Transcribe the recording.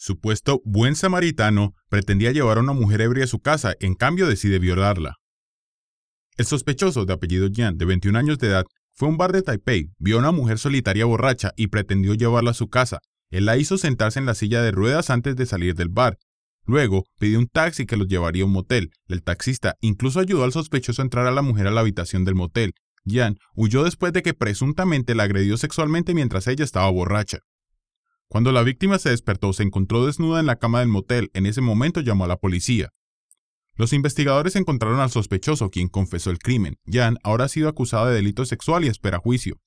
Supuesto buen samaritano pretendía llevar a una mujer ebria a su casa, en cambio decide violarla. El sospechoso, de apellido Jan, de 21 años de edad, fue a un bar de Taipei, vio a una mujer solitaria borracha y pretendió llevarla a su casa. Él la hizo sentarse en la silla de ruedas antes de salir del bar. Luego pidió un taxi que los llevaría a un motel. El taxista incluso ayudó al sospechoso a entrar a la mujer a la habitación del motel. Jan huyó después de que presuntamente la agredió sexualmente mientras ella estaba borracha. Cuando la víctima se despertó, se encontró desnuda en la cama del motel. En ese momento llamó a la policía. Los investigadores encontraron al sospechoso, quien confesó el crimen. Jan ahora ha sido acusada de delito sexual y espera juicio.